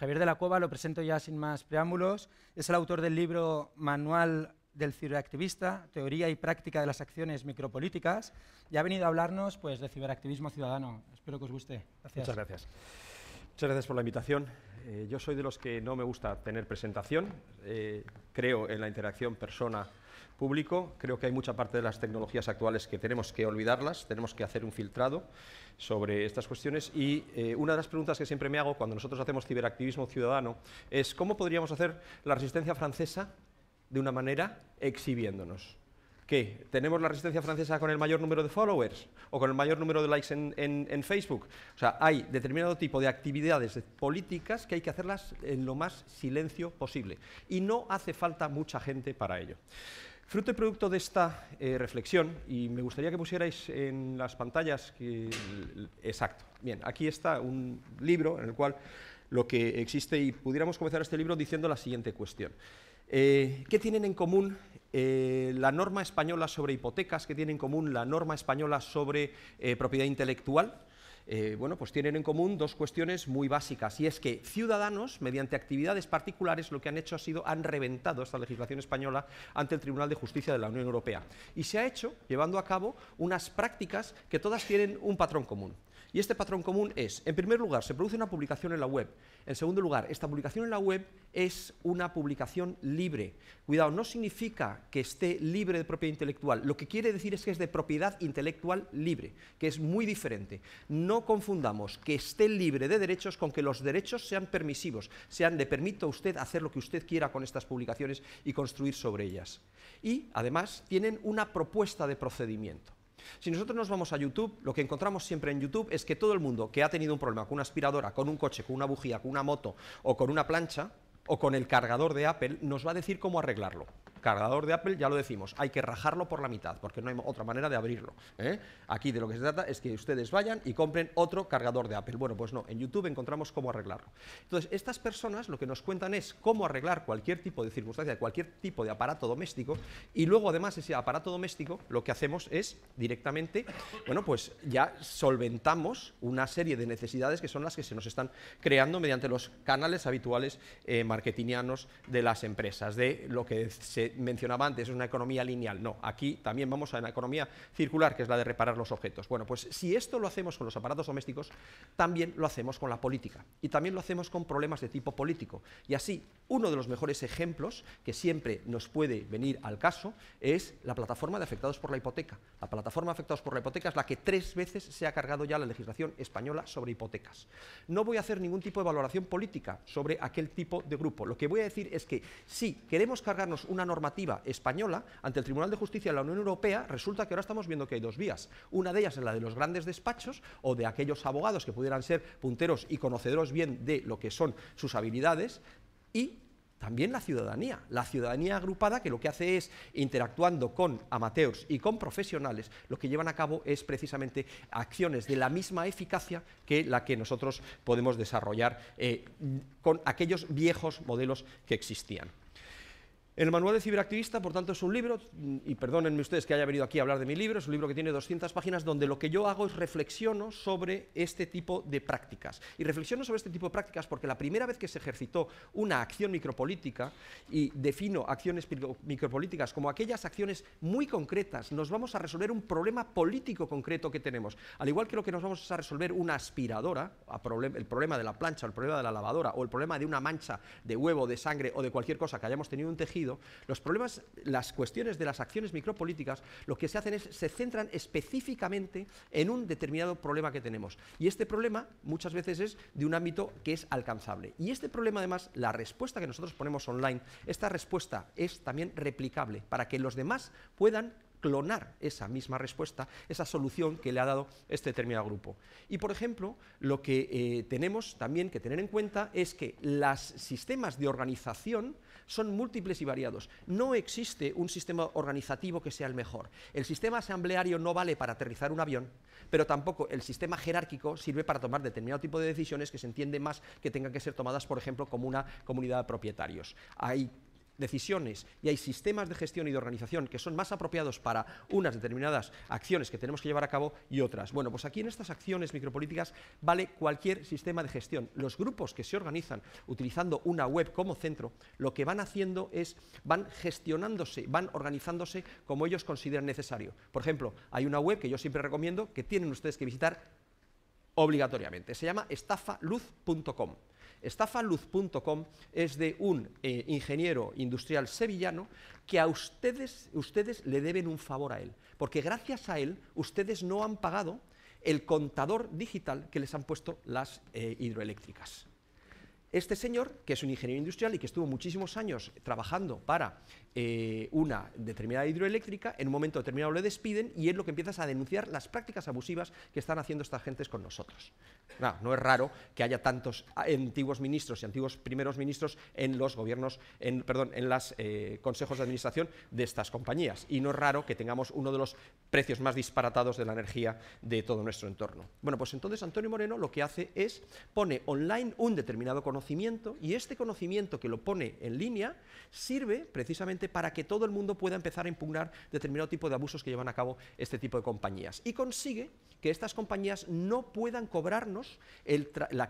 Javier de la Cueva lo presento ya sin más preámbulos. Es el autor del libro Manual del ciberactivista, teoría y práctica de las acciones micropolíticas, y ha venido a hablarnos pues, de ciberactivismo ciudadano. Espero que os guste. Gracias. Muchas gracias. Muchas gracias por la invitación. Eh, yo soy de los que no me gusta tener presentación. Eh, creo en la interacción persona público. Creo que hay mucha parte de las tecnologías actuales que tenemos que olvidarlas, tenemos que hacer un filtrado sobre estas cuestiones y eh, una de las preguntas que siempre me hago cuando nosotros hacemos ciberactivismo ciudadano es cómo podríamos hacer la resistencia francesa de una manera exhibiéndonos. ¿Qué? ¿Tenemos la resistencia francesa con el mayor número de followers o con el mayor número de likes en, Facebook? O sea, hay determinado tipo de actividades políticas que hay que hacerlas en lo más silencio posible. Y no hace falta mucha gente para ello. Fruto y producto de esta eh, reflexión, y me gustaría que pusierais en las pantallas, exacto, bien, aquí está un libro en el cual lo que existe y pudiéramos comenzar este libro diciendo la siguiente cuestión. Eh, ¿Qué tienen en común eh, la norma española sobre hipotecas? ¿Qué tienen en común la norma española sobre eh, propiedad intelectual? bueno, pues tienen en común dos cuestiones muy básicas, y es que ciudadanos, mediante actividades particulares, lo que han hecho ha sido, han reventado esta legislación española ante el Tribunal de Justicia de la Unión Europea. Y se ha hecho llevando a cabo unas prácticas que todas tienen un patrón común. Y este patrón común es, en primer lugar, se produce una publicación en la web. En segundo lugar, esta publicación en la web es una publicación libre. Cuidado, no significa que esté libre de propiedad intelectual. Lo que quiere decir es que es de propiedad intelectual libre, que es muy diferente. No confundamos que esté libre de derechos con que los derechos sean permisivos, sean de permito a usted hacer lo que usted quiera con estas publicaciones y construir sobre ellas. Y, además, tienen una propuesta de procedimiento. Si nosotros nos vamos a YouTube, lo que encontramos siempre en YouTube es que todo el mundo que ha tenido un problema con una aspiradora, con un coche, con una bujía, con una moto o con una plancha o con el cargador de Apple, nos va a decir cómo arreglarlo cargador de Apple, ya lo decimos, hay que rajarlo por la mitad, porque no hay otra manera de abrirlo. ¿eh? Aquí de lo que se trata es que ustedes vayan y compren otro cargador de Apple. Bueno, pues no, en YouTube encontramos cómo arreglarlo. Entonces, estas personas lo que nos cuentan es cómo arreglar cualquier tipo de circunstancia, cualquier tipo de aparato doméstico, y luego además ese aparato doméstico lo que hacemos es directamente, bueno, pues ya solventamos una serie de necesidades que son las que se nos están creando mediante los canales habituales eh, marketingianos de las empresas, de lo que se mencionaba antes, es una economía lineal. No, aquí también vamos a una economía circular, que es la de reparar los objetos. Bueno, pues si esto lo hacemos con los aparatos domésticos, también lo hacemos con la política y también lo hacemos con problemas de tipo político. Y así, uno de los mejores ejemplos que siempre nos puede venir al caso es la plataforma de afectados por la hipoteca. La plataforma de afectados por la hipoteca es la que tres veces se ha cargado ya la legislación española sobre hipotecas. No voy a hacer ningún tipo de valoración política sobre aquel tipo de grupo. Lo que voy a decir es que si queremos cargarnos una norma normativa española ante el Tribunal de Justicia de la Unión Europea, resulta que ahora estamos viendo que hay dos vías. Una de ellas es la de los grandes despachos o de aquellos abogados que pudieran ser punteros y conocedores bien de lo que son sus habilidades y también la ciudadanía, la ciudadanía agrupada que lo que hace es, interactuando con amateurs y con profesionales, lo que llevan a cabo es precisamente acciones de la misma eficacia que la que nosotros podemos desarrollar eh, con aquellos viejos modelos que existían. El manual de ciberactivista, por tanto, es un libro, y perdónenme ustedes que haya venido aquí a hablar de mi libro, es un libro que tiene 200 páginas donde lo que yo hago es reflexiono sobre este tipo de prácticas. Y reflexiono sobre este tipo de prácticas porque la primera vez que se ejercitó una acción micropolítica, y defino acciones micropolíticas como aquellas acciones muy concretas, nos vamos a resolver un problema político concreto que tenemos. Al igual que lo que nos vamos a resolver una aspiradora, el problema de la plancha, el problema de la lavadora, o el problema de una mancha de huevo, de sangre o de cualquier cosa que hayamos tenido un tejido, los problemas, las cuestiones de las acciones micropolíticas, lo que se hacen es, se centran específicamente en un determinado problema que tenemos. Y este problema muchas veces es de un ámbito que es alcanzable. Y este problema, además, la respuesta que nosotros ponemos online, esta respuesta es también replicable para que los demás puedan clonar esa misma respuesta, esa solución que le ha dado este determinado grupo. Y, por ejemplo, lo que eh, tenemos también que tener en cuenta es que los sistemas de organización son múltiples y variados. No existe un sistema organizativo que sea el mejor. El sistema asambleario no vale para aterrizar un avión, pero tampoco el sistema jerárquico sirve para tomar determinado tipo de decisiones que se entiende más que tengan que ser tomadas, por ejemplo, como una comunidad de propietarios. Hay decisiones y hay sistemas de gestión y de organización que son más apropiados para unas determinadas acciones que tenemos que llevar a cabo y otras. Bueno, pues aquí en estas acciones micropolíticas vale cualquier sistema de gestión. Los grupos que se organizan utilizando una web como centro, lo que van haciendo es, van gestionándose, van organizándose como ellos consideran necesario. Por ejemplo, hay una web que yo siempre recomiendo que tienen ustedes que visitar obligatoriamente. Se llama estafaluz.com. Estafaluz.com es de un eh, ingeniero industrial sevillano que a ustedes, ustedes le deben un favor a él, porque gracias a él ustedes no han pagado el contador digital que les han puesto las eh, hidroeléctricas. Este señor, que es un ingeniero industrial y que estuvo muchísimos años trabajando para eh, una determinada hidroeléctrica, en un momento determinado le despiden y es lo que empiezas a denunciar las prácticas abusivas que están haciendo estas gentes con nosotros. no es raro que haya tantos antiguos ministros y antiguos primeros ministros en los gobiernos, en, perdón, en los eh, consejos de administración de estas compañías. Y no es raro que tengamos uno de los precios más disparatados de la energía de todo nuestro entorno. Bueno, pues entonces Antonio Moreno lo que hace es pone online un determinado conocimiento y este conocimiento que lo pone en línea sirve precisamente para que todo el mundo pueda empezar a impugnar determinado tipo de abusos que llevan a cabo este tipo de compañías. Y consigue que estas compañías no puedan cobrarnos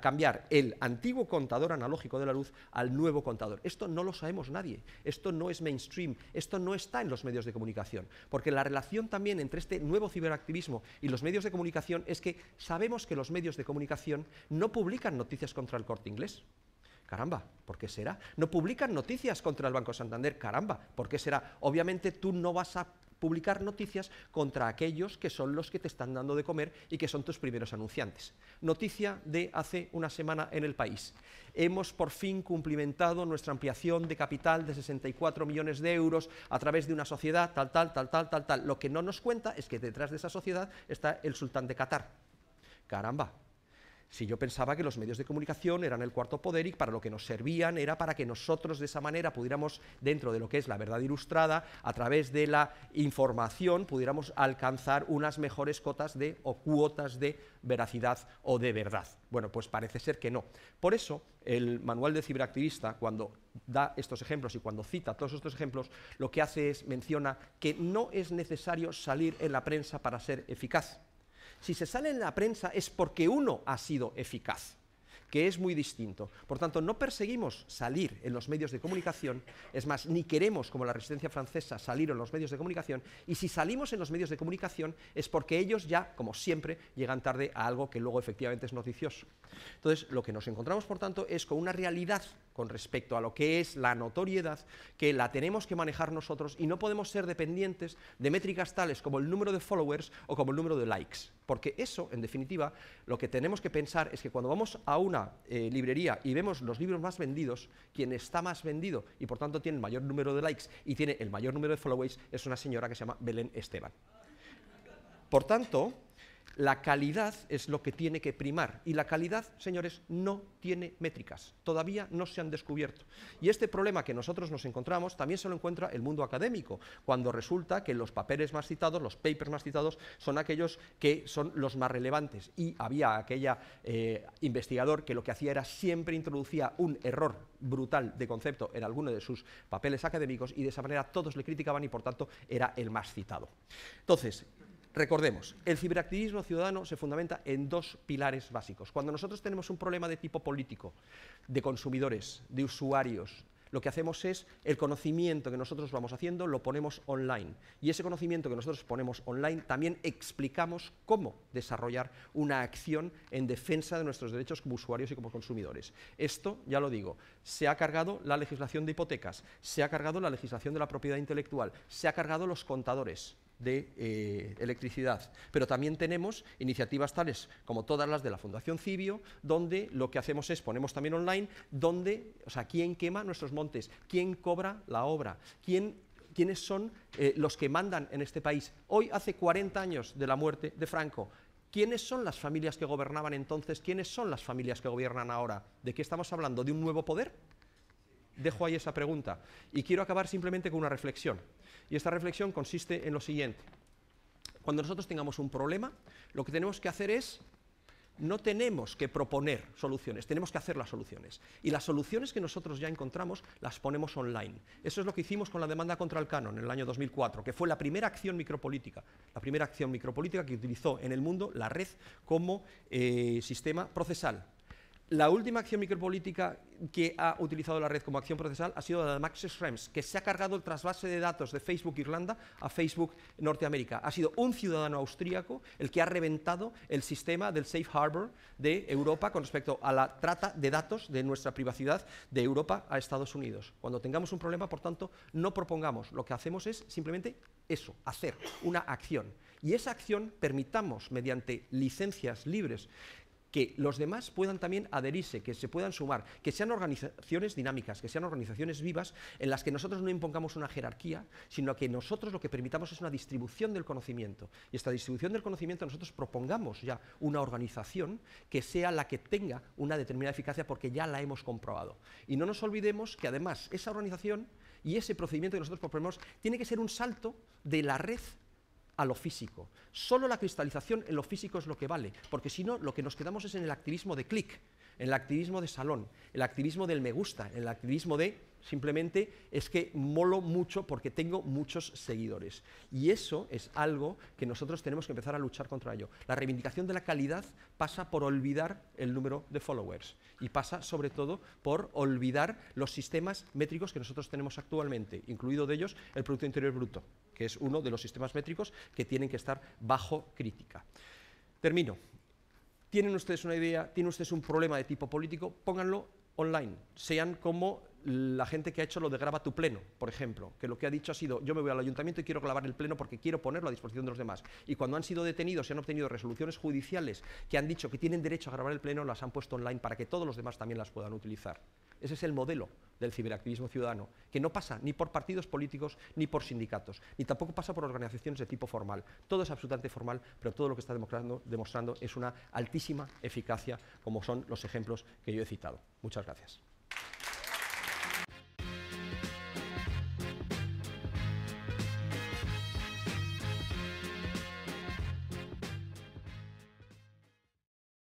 cambiar el antiguo contador analógico de la luz al nuevo contador. Esto no lo sabemos nadie, esto no es mainstream, esto no está en los medios de comunicación, porque la relación también entre este nuevo ciberactivismo y los medios de comunicación es que sabemos que los medios de comunicación no publican noticias contra el corte inglés. Caramba, ¿por qué será? No publican noticias contra el Banco Santander. Caramba, ¿por qué será? Obviamente tú no vas a publicar noticias contra aquellos que son los que te están dando de comer y que son tus primeros anunciantes. Noticia de hace una semana en el país. Hemos por fin cumplimentado nuestra ampliación de capital de 64 millones de euros a través de una sociedad tal, tal, tal, tal, tal, tal. Lo que no nos cuenta es que detrás de esa sociedad está el sultán de Qatar. Caramba, si yo pensaba que los medios de comunicación eran el cuarto poder y para lo que nos servían era para que nosotros de esa manera pudiéramos, dentro de lo que es la verdad ilustrada, a través de la información, pudiéramos alcanzar unas mejores cotas de o cuotas de veracidad o de verdad. Bueno, pues parece ser que no. Por eso, el manual de ciberactivista, cuando da estos ejemplos y cuando cita todos estos ejemplos, lo que hace es menciona que no es necesario salir en la prensa para ser eficaz. Si se sale en la prensa es porque uno ha sido eficaz, que es muy distinto. Por tanto, no perseguimos salir en los medios de comunicación, es más, ni queremos, como la resistencia francesa, salir en los medios de comunicación, y si salimos en los medios de comunicación es porque ellos ya, como siempre, llegan tarde a algo que luego efectivamente es noticioso. Entonces, lo que nos encontramos, por tanto, es con una realidad con respecto a lo que es la notoriedad, que la tenemos que manejar nosotros y no podemos ser dependientes de métricas tales como el número de followers o como el número de likes. Porque eso, en definitiva, lo que tenemos que pensar es que cuando vamos a una eh, librería y vemos los libros más vendidos, quien está más vendido y por tanto tiene el mayor número de likes y tiene el mayor número de followers es una señora que se llama Belén Esteban. Por tanto, la calidad es lo que tiene que primar y la calidad, señores, no tiene métricas, todavía no se han descubierto. Y este problema que nosotros nos encontramos también se lo encuentra el mundo académico, cuando resulta que los papeles más citados, los papers más citados, son aquellos que son los más relevantes. Y había aquella eh, investigador que lo que hacía era siempre introducía un error brutal de concepto en alguno de sus papeles académicos y de esa manera todos le criticaban y por tanto era el más citado. Entonces, Recordemos, el ciberactivismo ciudadano se fundamenta en dos pilares básicos. Cuando nosotros tenemos un problema de tipo político, de consumidores, de usuarios, lo que hacemos es el conocimiento que nosotros vamos haciendo lo ponemos online. Y ese conocimiento que nosotros ponemos online también explicamos cómo desarrollar una acción en defensa de nuestros derechos como usuarios y como consumidores. Esto, ya lo digo, se ha cargado la legislación de hipotecas, se ha cargado la legislación de la propiedad intelectual, se ha cargado los contadores de eh, electricidad. Pero también tenemos iniciativas tales como todas las de la Fundación Cibio, donde lo que hacemos es ponemos también online donde, o sea, quién quema nuestros montes, quién cobra la obra, quién quiénes son eh, los que mandan en este país. Hoy hace 40 años de la muerte de Franco. ¿Quiénes son las familias que gobernaban entonces? ¿Quiénes son las familias que gobiernan ahora? ¿De qué estamos hablando? ¿De un nuevo poder? dejo ahí esa pregunta y quiero acabar simplemente con una reflexión. Y esta reflexión consiste en lo siguiente. Cuando nosotros tengamos un problema, lo que tenemos que hacer es, no tenemos que proponer soluciones, tenemos que hacer las soluciones. Y las soluciones que nosotros ya encontramos las ponemos online. Eso es lo que hicimos con la demanda contra el canon en el año 2004, que fue la primera acción micropolítica, la primera acción micropolítica que utilizó en el mundo la red como eh, sistema procesal. La última acción micropolítica que ha utilizado la red como acción procesal ha sido la de Max Schrems, que se ha cargado el trasvase de datos de Facebook Irlanda a Facebook Norteamérica. Ha sido un ciudadano austríaco el que ha reventado el sistema del safe harbor de Europa con respecto a la trata de datos de nuestra privacidad de Europa a Estados Unidos. Cuando tengamos un problema, por tanto, no propongamos. Lo que hacemos es simplemente eso, hacer una acción. Y esa acción permitamos, mediante licencias libres, que los demás puedan también adherirse, que se puedan sumar, que sean organizaciones dinámicas, que sean organizaciones vivas en las que nosotros no impongamos una jerarquía, sino que nosotros lo que permitamos es una distribución del conocimiento. Y esta distribución del conocimiento nosotros propongamos ya una organización que sea la que tenga una determinada eficacia porque ya la hemos comprobado. Y no nos olvidemos que además esa organización y ese procedimiento que nosotros proponemos tiene que ser un salto de la red a lo físico. Solo la cristalización en lo físico es lo que vale, porque si no, lo que nos quedamos es en el activismo de clic, en el activismo de salón, el activismo del me gusta, el activismo de simplemente es que molo mucho porque tengo muchos seguidores. Y eso es algo que nosotros tenemos que empezar a luchar contra ello. La reivindicación de la calidad pasa por olvidar el número de followers y pasa sobre todo por olvidar los sistemas métricos que nosotros tenemos actualmente, incluido de ellos el Producto Interior Bruto que es uno de los sistemas métricos que tienen que estar bajo crítica. Termino. ¿Tienen ustedes una idea? ¿Tienen ustedes un problema de tipo político? Pónganlo online. Sean como la gente que ha hecho lo de graba tu pleno, por ejemplo, que lo que ha dicho ha sido yo me voy al ayuntamiento y quiero grabar el pleno porque quiero ponerlo a disposición de los demás. Y cuando han sido detenidos y han obtenido resoluciones judiciales que han dicho que tienen derecho a grabar el pleno, las han puesto online para que todos los demás también las puedan utilizar. Ese es el modelo del ciberactivismo ciudadano, que no pasa ni por partidos políticos, ni por sindicatos, ni tampoco pasa por organizaciones de tipo formal. Todo es absolutamente formal, pero todo lo que está demostrando, demostrando es una altísima eficacia, como son los ejemplos que yo he citado. Muchas gracias.